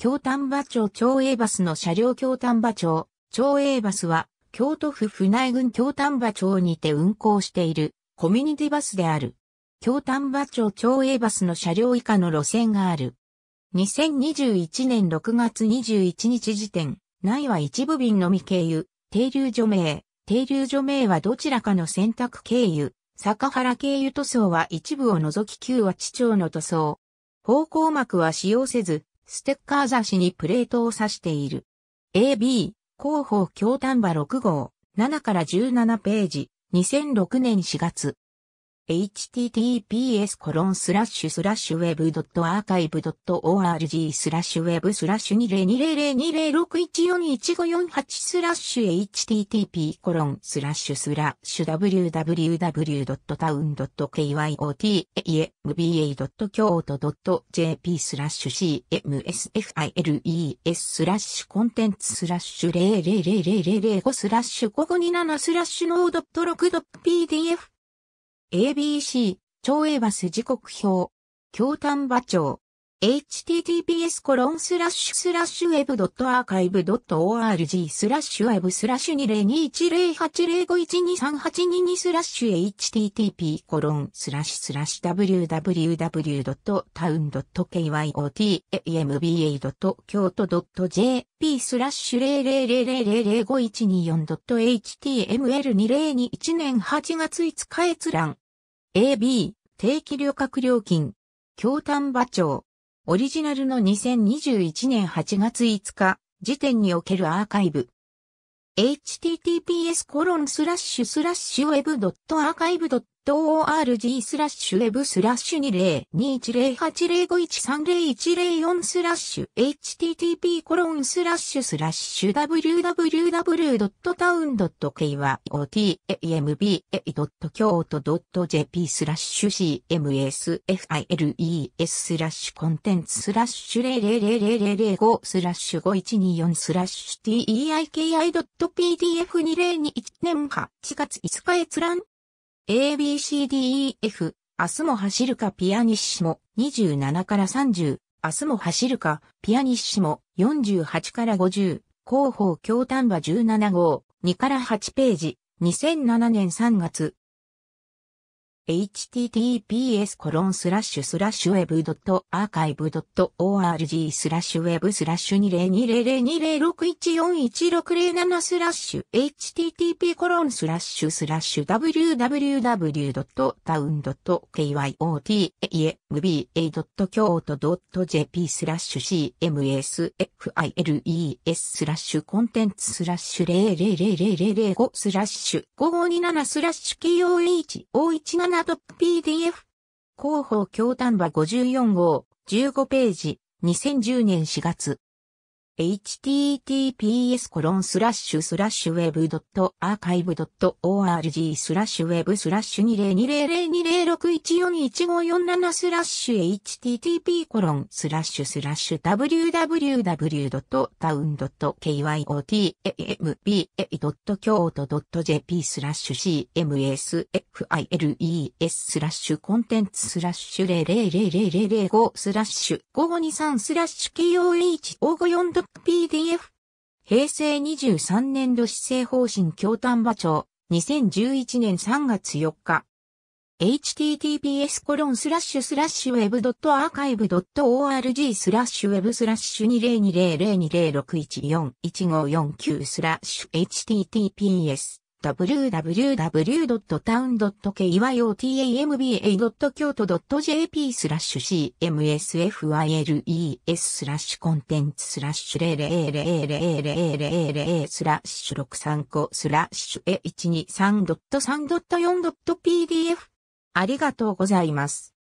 京丹波町町営バスの車両京丹波町、町営バスは、京都府船井郡京丹波町にて運行している、コミュニティバスである。京丹波町町営バスの車両以下の路線がある。2021年6月21日時点、内は一部便のみ経由、停留所名、停留所名はどちらかの選択経由、坂原経由塗装は一部を除き旧は地町の塗装。方向幕は使用せず、ステッカー雑誌にプレートを指している。AB、広報京丹波6号、7から17ページ、2006年4月。https コロンスラッシュスラッシュウェブドットアーカイブドット org スラッシュウェブスラッシュ202020614154スラッシュ http コロンスラッシュスラッシュ www.town.kyotaemba. 京都 .jp スラッシュ cmsfiles スラッシュコンテンツスラッシュ0000005スラッシュ557スラッシュノードット6ドット pdf ABC、超エバス時刻表、京丹波町。https コロンスラッシュスラッシュ web.archive.org スラッシュ web スラッシュ20210805123822スラッシュ http コロンスラッシュスラッシュ www.town.kyotamba. 京都 .jp スラッシュ0 0 0 0 5 1 2 4 h t m l 2 0 2 1年8月5日閲覧 AB 定期旅客料金京丹波町オリジナルの2021年8月5日時点におけるアーカイブ。https://web.archive.org o r g スラッシュウェブスラッシュ20210805130104スラッシュ http コロンスラッシュスラッシュ www.town.k.y.o.t.a.m.b. 京都 .jp スラッシュ cmsfiles スラッシュコンテンツスラッシュ0 0 0 0 5スラッシュ5124スラッシュ teiki.pdf2021 年8月5日閲覧 ABCDEF、明日も走るかピアニッシモ27から30、明日も走るかピアニッシモ48から50、広報京丹波17号2から8ページ、2007年3月、https コロンスラッシュスラッシュウェブドットアーカイブドット org スラッシュウェブスラッシュ20200206141607スラッシュ http コロンスラッシュスラッシュ www.town.kyotemba. 京都 .jp スラッシュ cmsfiles スラッシュコンテンツスラッシュ00005スラッシュ5527スラッシュ koh517 ナトップ PDF。広報京丹波54号、15ページ、2010年4月。https コロンスラッシュスラッシュウェブドットアーカイブドット org スラッシュウェブスラッシュ20200206141547スラッシュ http コロンスラッシュスラッシュ www.town.kyotamba. 京都 .jp スラッシュ cmsfiles スラッシュコンテンツスラッシュ0000005スラッシュ5523スラッシュ KOH554 PDF。平成23年度施政方針京丹波町、2011年3月4日。https コロンスラッシュスラッシュウェブドットアーカイブドット org スラッシュウェブスラッシュ20200206141549スラッシュ https www.town.kyotamba.kyoto.jp スラッシュ c m s f i l e s スラッシュコンテンツスラッシュ0000000スラッシュ635スラッシュ a123.3.4.pdf ありがとうございます。